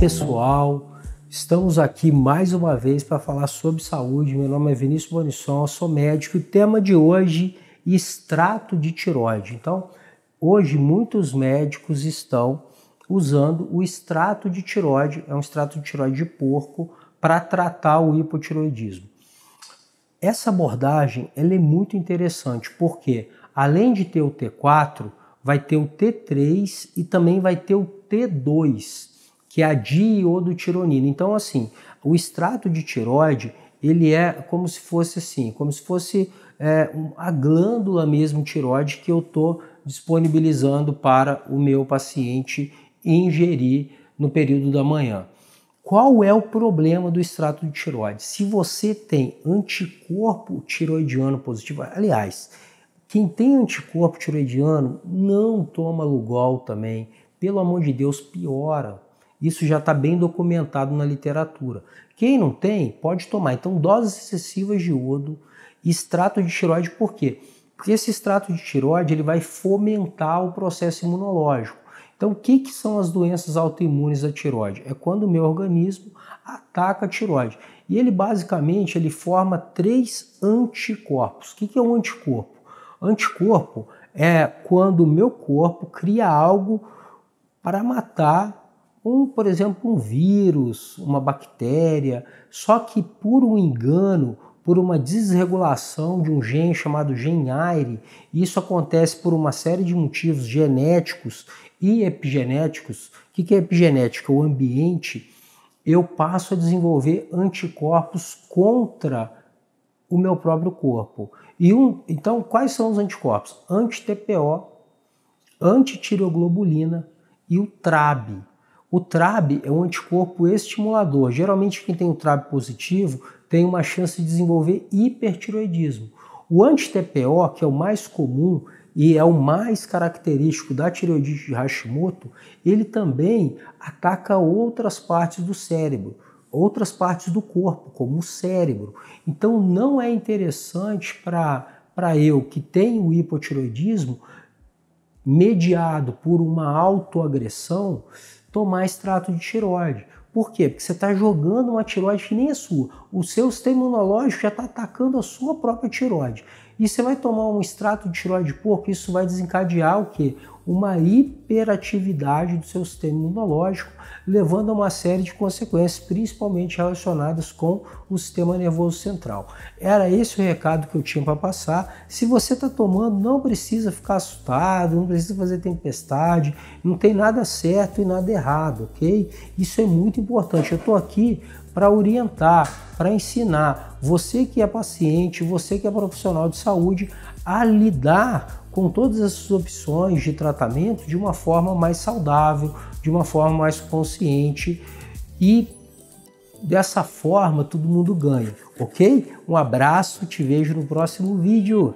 pessoal, estamos aqui mais uma vez para falar sobre saúde. Meu nome é Vinícius Bonisson, sou médico e o tema de hoje é extrato de tiroide. Então, hoje muitos médicos estão usando o extrato de tiroide, é um extrato de tiroide de porco, para tratar o hipotiroidismo. Essa abordagem ela é muito interessante porque, além de ter o T4, vai ter o T3 e também vai ter o T2, que é a diiodotironina. Então, assim, o extrato de tiroide, ele é como se fosse assim, como se fosse é, a glândula mesmo tiroide que eu estou disponibilizando para o meu paciente ingerir no período da manhã. Qual é o problema do extrato de tiroide? Se você tem anticorpo tiroidiano positivo, aliás, quem tem anticorpo tiroidiano não toma Lugol também. Pelo amor de Deus, piora, isso já está bem documentado na literatura. Quem não tem, pode tomar. Então, doses excessivas de iodo, extrato de tiroide, por quê? Porque esse extrato de tiroide ele vai fomentar o processo imunológico. Então, o que, que são as doenças autoimunes da tiroide? É quando o meu organismo ataca a tiroide. E ele basicamente ele forma três anticorpos. O que, que é um anticorpo? Anticorpo é quando o meu corpo cria algo para matar um, por exemplo, um vírus, uma bactéria, só que por um engano, por uma desregulação de um gene chamado gene AIRE, isso acontece por uma série de motivos genéticos e epigenéticos. O que é epigenética? O ambiente. Eu passo a desenvolver anticorpos contra o meu próprio corpo. E um, então, quais são os anticorpos? Anti-TPO, antitiroglobulina e o TRAB. O TRAB é um anticorpo estimulador. Geralmente, quem tem o TRAB positivo tem uma chance de desenvolver hipertiroidismo. O anti-TPO, que é o mais comum e é o mais característico da tireoidite de Hashimoto, ele também ataca outras partes do cérebro, outras partes do corpo, como o cérebro. Então, não é interessante para eu que tenho hipotiroidismo mediado por uma autoagressão tomar extrato de tiroide. Por quê? Porque você está jogando uma tiroide que nem é sua. O seu sistema imunológico já está atacando a sua própria tiroide. E você vai tomar um extrato de tiroide de porco, isso vai desencadear o quê? uma hiperatividade do seu sistema imunológico, levando a uma série de consequências, principalmente relacionadas com o sistema nervoso central. Era esse o recado que eu tinha para passar. Se você está tomando, não precisa ficar assustado, não precisa fazer tempestade, não tem nada certo e nada errado, ok? Isso é muito importante. Eu estou aqui para orientar, para ensinar você que é paciente, você que é profissional de saúde a lidar com todas essas opções de tratamento de uma forma mais saudável, de uma forma mais consciente e dessa forma todo mundo ganha, ok? Um abraço, te vejo no próximo vídeo.